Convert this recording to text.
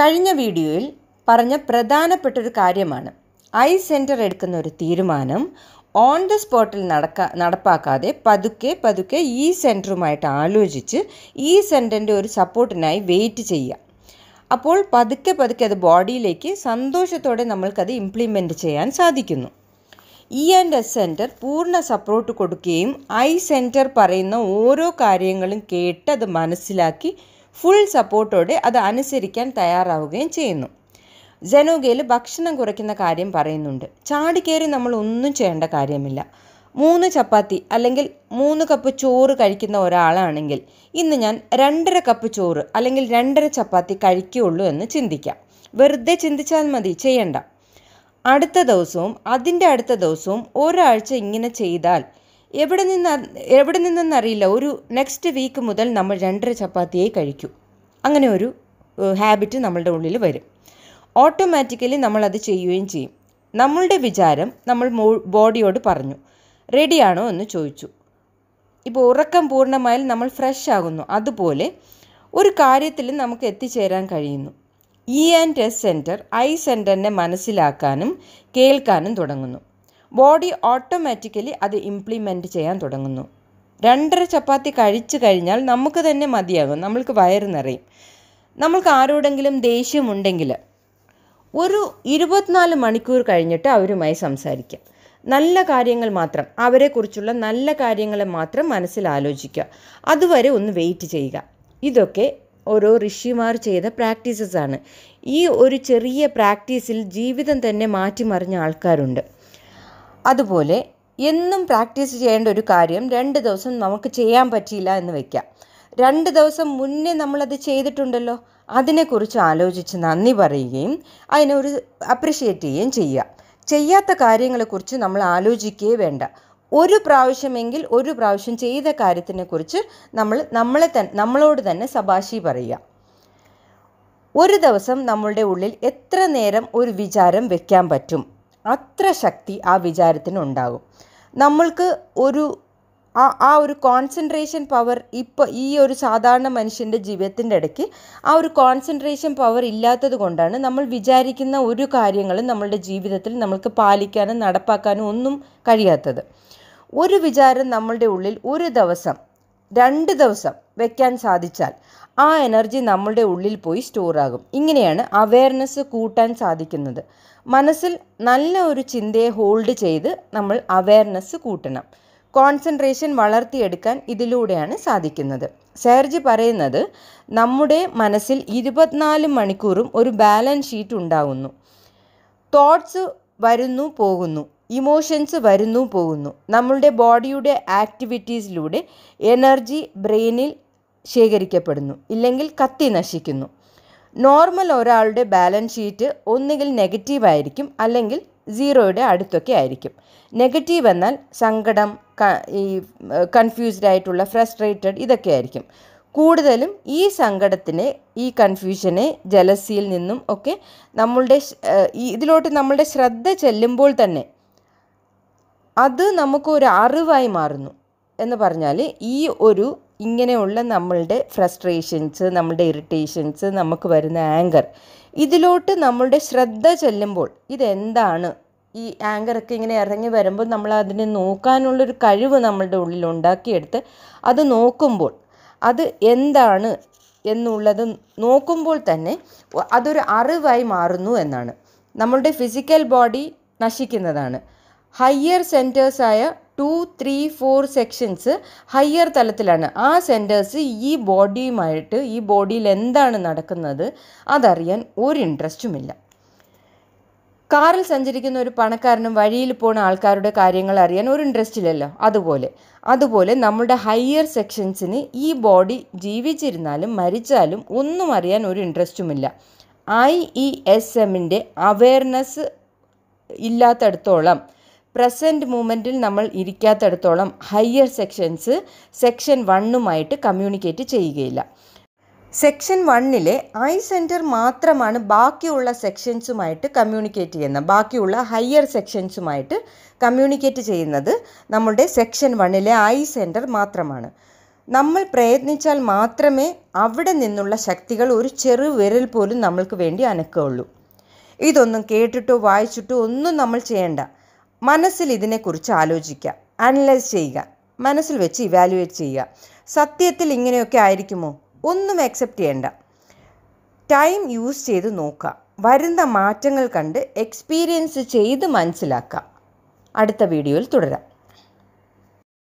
കഴിഞ്ഞ വീഡിയോയിൽ പറഞ്ഞ പ്രധാനപ്പെട്ട ഒരു കാര്യമാണ് ഐ സെൻറ്റർ എടുക്കുന്ന ഒരു തീരുമാനം ഓൺ ദ സ്പോട്ടിൽ നടക്ക നടപ്പാക്കാതെ പതുക്കെ പതുക്കെ ഈ സെൻറ്ററുമായിട്ട് ആലോചിച്ച് ഈ സെൻറ്ററിൻ്റെ ഒരു സപ്പോർട്ടിനായി വെയിറ്റ് ചെയ്യുക അപ്പോൾ പതുക്കെ പതുക്കെ അത് ബോഡിയിലേക്ക് സന്തോഷത്തോടെ നമ്മൾക്കത് ഇംപ്ലിമെൻറ്റ് ചെയ്യാൻ സാധിക്കുന്നു E e and S centre പൂർണ്ണ സപ്പോർട്ട് കൊടുക്കുകയും ഐ സെൻറ്റർ പറയുന്ന ഓരോ കാര്യങ്ങളും കേട്ടത് മനസ്സിലാക്കി ഫുൾ സപ്പോർട്ടോടെ അത് അനുസരിക്കാൻ തയ്യാറാവുകയും ചെയ്യുന്നു ജനോഗയിൽ ഭക്ഷണം കുറയ്ക്കുന്ന കാര്യം പറയുന്നുണ്ട് ചാടിക്കേറി നമ്മൾ ഒന്നും ചെയ്യേണ്ട കാര്യമില്ല മൂന്ന് ചപ്പാത്തി അല്ലെങ്കിൽ മൂന്ന് കപ്പ് ചോറ് കഴിക്കുന്ന ഒരാളാണെങ്കിൽ ഇന്ന് ഞാൻ രണ്ടര കപ്പ് ചോറ് അല്ലെങ്കിൽ രണ്ടര ചപ്പാത്തി കഴിക്കുകയുള്ളൂ എന്ന് ചിന്തിക്കാം വെറുതെ ചിന്തിച്ചാൽ മതി ചെയ്യണ്ട അടുത്ത ദിവസവും അതിൻ്റെ അടുത്ത ദിവസവും ഒരാഴ്ച ഇങ്ങനെ ചെയ്താൽ എവിടെ നിന്ന് എവിടെ നിന്നെന്നറിയില്ല ഒരു നെക്സ്റ്റ് വീക്ക് മുതൽ നമ്മൾ രണ്ടര ചപ്പാത്തിയെ കഴിക്കൂ അങ്ങനെ ഒരു ഹാബിറ്റ് നമ്മളുടെ ഉള്ളിൽ വരും ഓട്ടോമാറ്റിക്കലി നമ്മളത് ചെയ്യുകയും ചെയ്യും നമ്മളുടെ വിചാരം നമ്മൾ ബോഡിയോട് പറഞ്ഞു റെഡിയാണോ എന്ന് ചോദിച്ചു ഇപ്പോൾ ഉറക്കം പൂർണ്ണമായാലും നമ്മൾ ഫ്രഷ് ആകുന്നു അതുപോലെ ഒരു കാര്യത്തിൽ നമുക്ക് എത്തിച്ചേരാൻ കഴിയുന്നു E and S centre I സെൻറ്ററിനെ മനസ്സിലാക്കാനും കേൾക്കാനും തുടങ്ങുന്നു ബോഡി ഓട്ടോമാറ്റിക്കലി അത് ഇംപ്ലിമെൻ്റ് ചെയ്യാൻ തുടങ്ങുന്നു രണ്ടര ചപ്പാത്തി കഴിച്ചു കഴിഞ്ഞാൽ നമുക്ക് തന്നെ മതിയാകും നമ്മൾക്ക് വയറ് നിറയും നമ്മൾക്ക് ആരോടെങ്കിലും ദേഷ്യമുണ്ടെങ്കിൽ ഒരു ഇരുപത്തിനാല് മണിക്കൂർ കഴിഞ്ഞിട്ട് അവരുമായി സംസാരിക്കാം നല്ല കാര്യങ്ങൾ മാത്രം അവരെക്കുറിച്ചുള്ള നല്ല കാര്യങ്ങൾ മാത്രം മനസ്സിൽ ആലോചിക്കുക അതുവരെ ഒന്ന് വെയിറ്റ് ചെയ്യുക ഇതൊക്കെ ഓരോ ഋഷിമാർ ചെയ്ത പ്രാക്ടീസസ് ആണ് ഈ ഒരു ചെറിയ പ്രാക്ടീസിൽ ജീവിതം തന്നെ മാറ്റിമറിഞ്ഞ ആൾക്കാരുണ്ട് അതുപോലെ എന്നും പ്രാക്ടീസ് ചെയ്യേണ്ട ഒരു കാര്യം രണ്ട് ദിവസം നമുക്ക് ചെയ്യാൻ പറ്റിയില്ല എന്ന് വയ്ക്കാം രണ്ട് ദിവസം മുന്നേ നമ്മളത് ചെയ്തിട്ടുണ്ടല്ലോ അതിനെക്കുറിച്ച് ആലോചിച്ച് നന്ദി പറയുകയും അതിനെ ഒരു അപ്രിഷ്യേറ്റ് ചെയ്യുകയും ചെയ്യുക ചെയ്യാത്ത കാര്യങ്ങളെക്കുറിച്ച് നമ്മൾ ആലോചിക്കുകയേ വേണ്ട ഒരു പ്രാവശ്യമെങ്കിൽ ഒരു പ്രാവശ്യം ചെയ്ത കാര്യത്തിനെക്കുറിച്ച് നമ്മൾ നമ്മളെ തന്നെ നമ്മളോട് തന്നെ സബാശി പറയുക ഒരു ദിവസം നമ്മളുടെ ഉള്ളിൽ എത്ര നേരം ഒരു വിചാരം വയ്ക്കാൻ പറ്റും അത്ര ശക്തി ആ വിചാരത്തിനുണ്ടാകും നമ്മൾക്ക് ഒരു ആ ആ ഒരു കോൺസെൻട്രേഷൻ പവർ ഇപ്പോൾ ഈ ഒരു സാധാരണ മനുഷ്യൻ്റെ ജീവിതത്തിൻ്റെ ഇടയ്ക്ക് ആ ഒരു കോൺസെൻട്രേഷൻ പവർ ഇല്ലാത്തത് കൊണ്ടാണ് നമ്മൾ വിചാരിക്കുന്ന ഒരു കാര്യങ്ങളും നമ്മളുടെ ജീവിതത്തിൽ നമ്മൾക്ക് പാലിക്കാനും നടപ്പാക്കാനും ഒന്നും കഴിയാത്തത് ഒരു വിചാരം നമ്മളുടെ ഉള്ളിൽ ഒരു ദിവസം രണ്ട് ദിവസം വെക്കാൻ സാധിച്ചാൽ ആ എനർജി നമ്മളുടെ ഉള്ളിൽ പോയി സ്റ്റോറാകും ഇങ്ങനെയാണ് അവയർനെസ് കൂട്ടാൻ സാധിക്കുന്നത് മനസ്സിൽ നല്ല ഒരു ചിന്തയെ ഹോൾഡ് ചെയ്ത് നമ്മൾ അവയർനെസ് കൂട്ടണം കോൺസെൻട്രേഷൻ വളർത്തിയെടുക്കാൻ ഇതിലൂടെയാണ് സാധിക്കുന്നത് സെർജ് പറയുന്നത് നമ്മുടെ മനസ്സിൽ ഇരുപത്തിനാല് മണിക്കൂറും ഒരു ബാലൻസ് ഷീറ്റ് ഉണ്ടാവുന്നു തോട്ട്സ് വരുന്നു പോകുന്നു ഇമോഷൻസ് വരുന്നു പോകുന്നു നമ്മളുടെ ബോഡിയുടെ ആക്ടിവിറ്റീസിലൂടെ എനർജി ബ്രെയിനിൽ ശേഖരിക്കപ്പെടുന്നു ഇല്ലെങ്കിൽ കത്തി നശിക്കുന്നു നോർമൽ ഒരാളുടെ ബാലൻസ് ഷീറ്റ് ഒന്നുകിൽ നെഗറ്റീവ് ആയിരിക്കും അല്ലെങ്കിൽ സീറോയുടെ അടുത്തൊക്കെ ആയിരിക്കും നെഗറ്റീവ് എന്നാൽ സങ്കടം ഈ കൺഫ്യൂസ്ഡ് ആയിട്ടുള്ള ഫ്രസ്ട്രേറ്റഡ് ഇതൊക്കെ ആയിരിക്കും കൂടുതലും ഈ സങ്കടത്തിനെ ഈ കൺഫ്യൂഷനെ ജലസിയിൽ നിന്നും ഒക്കെ നമ്മളുടെ ഇതിലോട്ട് നമ്മളുടെ ശ്രദ്ധ ചെല്ലുമ്പോൾ തന്നെ അത് നമുക്കൊരു അറിവായി മാറുന്നു എന്ന് പറഞ്ഞാൽ ഈ ഒരു ഇങ്ങനെയുള്ള നമ്മളുടെ ഫ്രസ്ട്രേഷൻസ് നമ്മളുടെ ഇറിറ്റേഷൻസ് നമുക്ക് വരുന്ന ആങ്കർ ഇതിലോട്ട് നമ്മളുടെ ശ്രദ്ധ ചെല്ലുമ്പോൾ ഇതെന്താണ് ഈ ആങ്കറൊക്കെ ഇങ്ങനെ ഇറങ്ങി വരുമ്പോൾ നമ്മൾ അതിനെ നോക്കാനുള്ളൊരു കഴിവ് നമ്മളുടെ ഉള്ളിൽ ഉണ്ടാക്കിയെടുത്ത് അത് നോക്കുമ്പോൾ അത് എന്താണ് എന്നുള്ളത് നോക്കുമ്പോൾ തന്നെ അതൊരു അറിവായി മാറുന്നു എന്നാണ് നമ്മളുടെ ഫിസിക്കൽ ബോഡി നശിക്കുന്നതാണ് ഹയ്യർ സെൻറ്റേഴ്സായ two three four sections higher തലത്തിലാണ് ആ സെൻറ്റേഴ്സ് ഈ ബോഡിയുമായിട്ട് ഈ ബോഡിയിൽ എന്താണ് നടക്കുന്നത് അതറിയാൻ ഒരു ഇൻട്രസ്റ്റുമില്ല കാറിൽ സഞ്ചരിക്കുന്ന ഒരു പണക്കാരനും വഴിയിൽ പോണ ആൾക്കാരുടെ കാര്യങ്ങൾ അറിയാൻ ഒരു ഇൻട്രസ്റ്റ് ഇല്ലല്ലോ അതുപോലെ അതുപോലെ നമ്മുടെ ഹയർ സെക്ഷൻസിന് ഈ ബോഡി ജീവിച്ചിരുന്നാലും മരിച്ചാലും ഒന്നും അറിയാൻ ഒരു ഇൻട്രസ്റ്റുമില്ല ഐ ഇ എസ് എമ്മിൻ്റെ അവെയർനെസ് ഇല്ലാത്തടത്തോളം പ്രസൻറ്റ് മൂമെൻറ്റിൽ നമ്മൾ ഇരിക്കാത്തടത്തോളം ഹയർ സെക്ഷൻസ് സെക്ഷൻ വണ്ണുമായിട്ട് കമ്മ്യൂണിക്കേറ്റ് ചെയ്യുകയില്ല സെക്ഷൻ വണ്ണിലെ ഐ സെൻറ്റർ മാത്രമാണ് ബാക്കിയുള്ള സെക്ഷൻസുമായിട്ട് കമ്മ്യൂണിക്കേറ്റ് ചെയ്യുന്നത് ബാക്കിയുള്ള ഹയർ സെക്ഷൻസുമായിട്ട് കമ്മ്യൂണിക്കേറ്റ് ചെയ്യുന്നത് നമ്മുടെ സെക്ഷൻ വണ്ണിലെ ഐ സെൻറ്റർ മാത്രമാണ് നമ്മൾ പ്രയത്നിച്ചാൽ മാത്രമേ അവിടെ നിന്നുള്ള ശക്തികൾ ഒരു ചെറു വിരൽ പോലും നമ്മൾക്ക് വേണ്ടി അനക്കുകയുള്ളൂ ഇതൊന്നും കേട്ടിട്ടോ വായിച്ചിട്ടോ ഒന്നും നമ്മൾ ചെയ്യേണ്ട മനസ്സിൽ ഇതിനെക്കുറിച്ച് ആലോചിക്കുക അനലൈസ് ചെയ്യുക മനസ്സിൽ വെച്ച് ഇവാലുവേറ്റ് ചെയ്യുക സത്യത്തിൽ ഇങ്ങനെയൊക്കെ ആയിരിക്കുമോ ഒന്നും അക്സെപ്റ്റ് ചെയ്യേണ്ട ടൈം യൂസ് ചെയ്ത് നോക്കുക വരുന്ന മാറ്റങ്ങൾ കണ്ട് എക്സ്പീരിയൻസ് ചെയ്ത് മനസ്സിലാക്കുക അടുത്ത വീഡിയോയിൽ തുടരാം